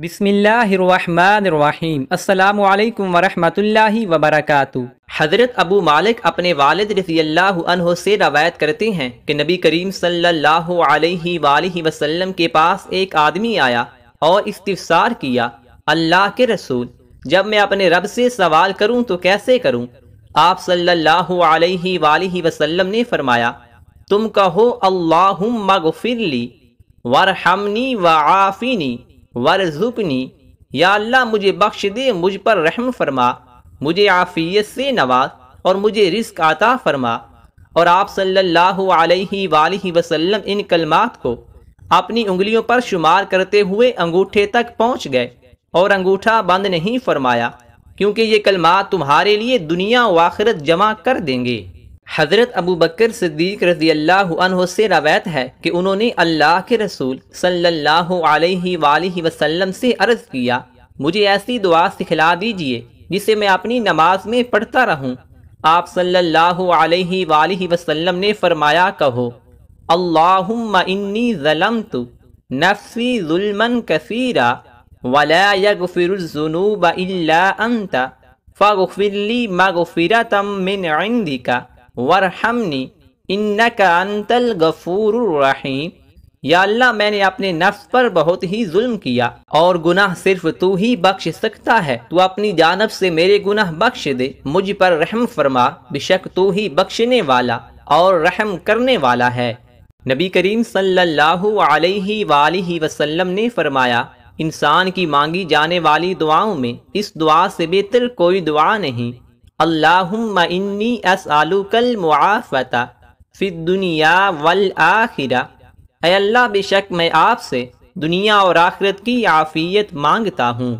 बिसमीम् अल्लाम वरहमतुल्लाहि वबरकातु हज़रत अबू मालिक अपने वालिद रजी अल्लाह से रवायत करते हैं कि नबी करीम सल्लल्लाहु अलैहि वसल्लम के पास एक आदमी आया और इस्तफसार किया अल्लाह के रसूल जब मैं अपने रब से सवाल करूँ तो कैसे करूँ आप सल्लल्लाहु अलैहि वसल्लम ने फरमाया तुम कहो अल्लाह मगफिरली वरहमनी व आफ़िनी वरजुकनी या अल्लाह मुझे बख्श दे मुझ पर रहम फरमा मुझे आफ़ियत से नवाज और मुझे रिस्क आता फरमा और आप सल्लल्लाहु अलैहि वसल्लम इन कलमात को अपनी उंगलियों पर शुमार करते हुए अंगूठे तक पहुंच गए और अंगूठा बंद नहीं फरमाया क्योंकि ये कलमात तुम्हारे लिए दुनिया व आखिरत जमा कर देंगे हज़रत अबू बकर सिद्दीक रजी अल्लाह से रवायत है कि उन्होंने अल्लाह के रसूल सल्लल्लाहु अलैहि वसल्लम से अर्ज़ किया मुझे ऐसी दुआ सिखला दीजिए जिसे मैं अपनी नमाज में पढ़ता रहूं। आप सल्लल्लाहु अलैहि वसल्लम ने फरमाया कहो अल्लाहुम्मा इन्नी ज़लमतु नफ्सी ज़ुल्मन कसीरा वला यगफिरुज़्ज़ुनूब इल्ला अंता फ़गफिरली मगफिरतम मिन इंदिका वरहमनी इन्ना का अंतल गफूर रहीम या अल्लाह मैंने अपने नफ्स पर बहुत ही जुल्म किया और गुनाह सिर्फ तू ही बख्श सकता है तू अपनी जानब से मेरे गुनाह बख्श दे मुझ पर रहम फरमा बेशक तू ही बख्शने वाला और रहम करने वाला है नबी करीम सल्लल्लाहु अलैहि वसल्लम ने फरमाया इंसान की मांगी जाने वाली दुआओं में इस दुआ से बेहतर कोई दुआ नहीं अल्लाहुम्मा इन्नी असआलुकल मुआफ़ता फिद दुनिया वल आखिरा अल्लाह बेशक मैं आपसे दुनिया और आखिरत की आफ़ियत मांगता हूँ